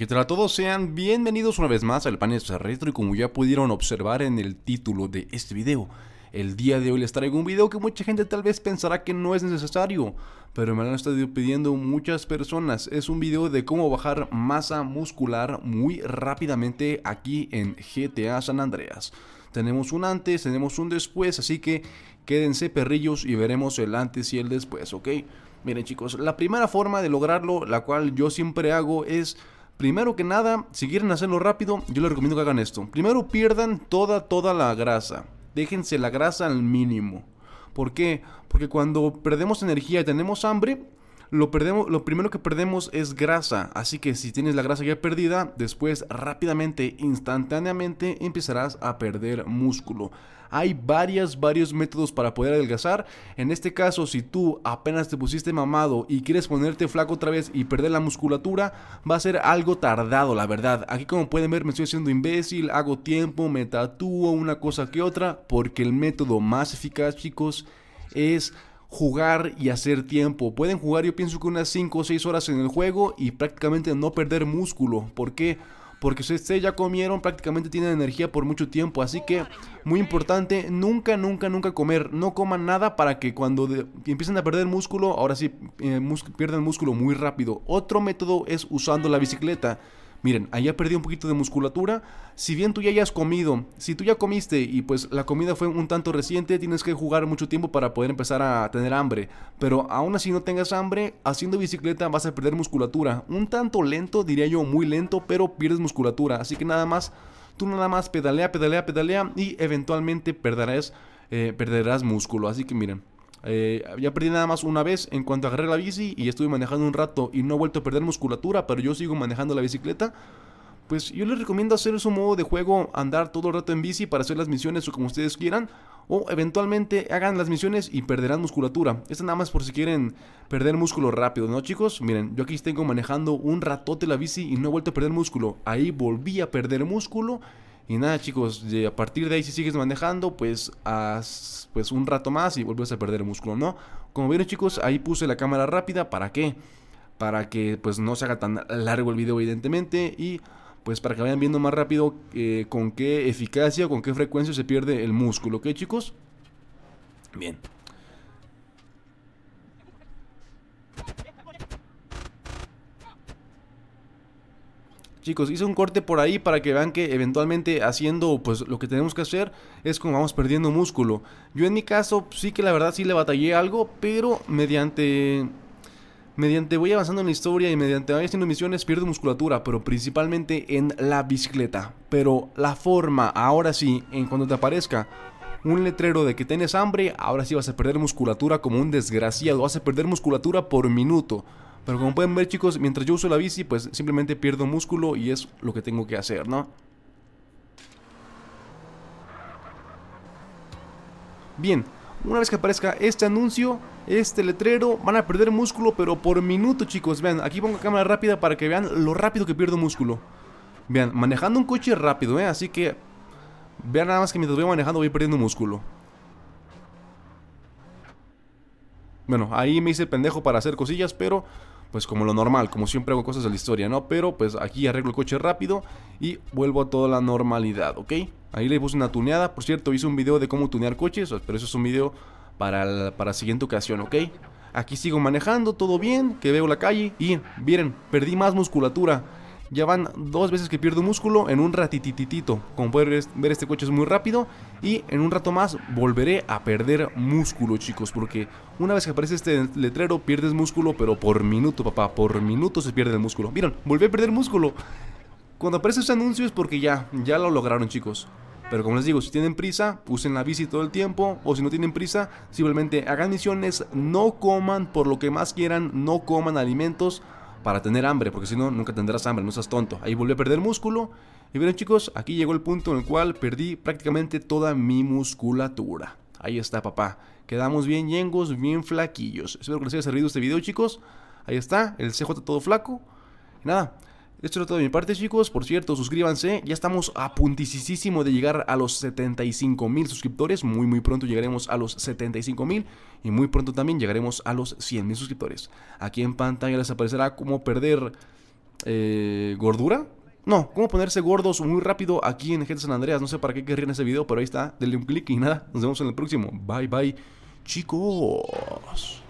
Y que a todos? Sean bienvenidos una vez más al panel de retro y como ya pudieron observar en el título de este video, el día de hoy les traigo un video que mucha gente tal vez pensará que no es necesario, pero me lo han estado pidiendo muchas personas. Es un video de cómo bajar masa muscular muy rápidamente aquí en GTA San Andreas. Tenemos un antes, tenemos un después, así que quédense perrillos y veremos el antes y el después, ¿ok? Miren chicos, la primera forma de lograrlo, la cual yo siempre hago es Primero que nada, si quieren hacerlo rápido, yo les recomiendo que hagan esto. Primero pierdan toda, toda la grasa. Déjense la grasa al mínimo. ¿Por qué? Porque cuando perdemos energía y tenemos hambre, lo, perdemos, lo primero que perdemos es grasa, así que si tienes la grasa ya perdida, después rápidamente, instantáneamente empezarás a perder músculo. Hay varias, varios métodos para poder adelgazar. En este caso, si tú apenas te pusiste mamado y quieres ponerte flaco otra vez y perder la musculatura, va a ser algo tardado, la verdad. Aquí como pueden ver me estoy haciendo imbécil, hago tiempo, me tatúo una cosa que otra, porque el método más eficaz, chicos, es jugar y hacer tiempo. Pueden jugar yo pienso que unas 5 o 6 horas en el juego y prácticamente no perder músculo. ¿Por qué? Porque si ustedes ya comieron, prácticamente tienen energía por mucho tiempo. Así que, muy importante, nunca, nunca, nunca comer. No coman nada para que cuando empiecen a perder músculo, ahora sí, pierden eh, pierdan músculo muy rápido. Otro método es usando la bicicleta miren, ya perdí un poquito de musculatura, si bien tú ya hayas comido, si tú ya comiste y pues la comida fue un tanto reciente, tienes que jugar mucho tiempo para poder empezar a tener hambre, pero aún así no tengas hambre, haciendo bicicleta vas a perder musculatura, un tanto lento, diría yo, muy lento, pero pierdes musculatura, así que nada más, tú nada más pedalea, pedalea, pedalea y eventualmente perderás, eh, perderás músculo, así que miren. Eh, ya perdí nada más una vez en cuanto agarré la bici y estuve manejando un rato y no he vuelto a perder musculatura, pero yo sigo manejando la bicicleta. Pues yo les recomiendo hacer su modo de juego, andar todo el rato en bici para hacer las misiones o como ustedes quieran, o eventualmente hagan las misiones y perderán musculatura. Esto nada más por si quieren perder músculo rápido, ¿no chicos? Miren, yo aquí tengo manejando un ratote la bici y no he vuelto a perder músculo. Ahí volví a perder músculo y nada, chicos, de, a partir de ahí, si sigues manejando, pues, pues un rato más y vuelves a perder el músculo, ¿no? Como vieron, chicos, ahí puse la cámara rápida. ¿Para qué? Para que pues no se haga tan largo el video, evidentemente. Y pues para que vayan viendo más rápido eh, con qué eficacia con qué frecuencia se pierde el músculo, ¿ok, chicos? Bien. Chicos, hice un corte por ahí para que vean que eventualmente haciendo pues lo que tenemos que hacer es como vamos perdiendo músculo. Yo en mi caso sí que la verdad sí le batallé algo, pero mediante mediante voy avanzando en la historia y mediante voy haciendo misiones pierdo musculatura, pero principalmente en la bicicleta. Pero la forma, ahora sí, en cuando te aparezca un letrero de que tienes hambre, ahora sí vas a perder musculatura como un desgraciado, vas a perder musculatura por minuto. Pero como pueden ver chicos, mientras yo uso la bici, pues simplemente pierdo músculo y es lo que tengo que hacer, ¿no? Bien, una vez que aparezca este anuncio, este letrero, van a perder músculo, pero por minuto, chicos. Vean, aquí pongo cámara rápida para que vean lo rápido que pierdo músculo. Vean, manejando un coche rápido, ¿eh? Así que vean nada más que mientras voy manejando voy perdiendo músculo. Bueno, ahí me hice el pendejo para hacer cosillas, pero pues como lo normal, como siempre hago cosas de la historia, ¿no? Pero pues aquí arreglo el coche rápido y vuelvo a toda la normalidad, ¿ok? Ahí le puse una tuneada, por cierto, hice un video de cómo tunear coches, pero eso es un video para para la siguiente ocasión, ¿ok? Aquí sigo manejando, todo bien, que veo la calle y miren, perdí más musculatura. Ya van dos veces que pierdo músculo en un ratitititito. Como pueden ver, este coche es muy rápido. Y en un rato más volveré a perder músculo, chicos. Porque una vez que aparece este letrero, pierdes músculo, pero por minuto, papá. Por minuto se pierde el músculo. Miren, volví a perder músculo. Cuando aparece ese anuncio es porque ya, ya lo lograron, chicos. Pero como les digo, si tienen prisa, usen la bici todo el tiempo. O si no tienen prisa, simplemente hagan misiones, no coman por lo que más quieran, no coman alimentos para tener hambre, porque si no, nunca tendrás hambre, no seas tonto. Ahí volví a perder músculo. Y miren, chicos, aquí llegó el punto en el cual perdí prácticamente toda mi musculatura. Ahí está, papá. Quedamos bien yengos, bien flaquillos. Espero que les haya servido este video, chicos. Ahí está, el CJ todo flaco. nada, esto era todo de mi parte chicos, por cierto, suscríbanse, ya estamos a punticisísimo de llegar a los 75 mil suscriptores, muy muy pronto llegaremos a los 75 mil y muy pronto también llegaremos a los 100 mil suscriptores. Aquí en pantalla les aparecerá cómo perder eh, gordura, no, cómo ponerse gordos muy rápido aquí en Gente San Andreas, no sé para qué querrían ese video, pero ahí está, denle un clic y nada, nos vemos en el próximo, bye bye chicos.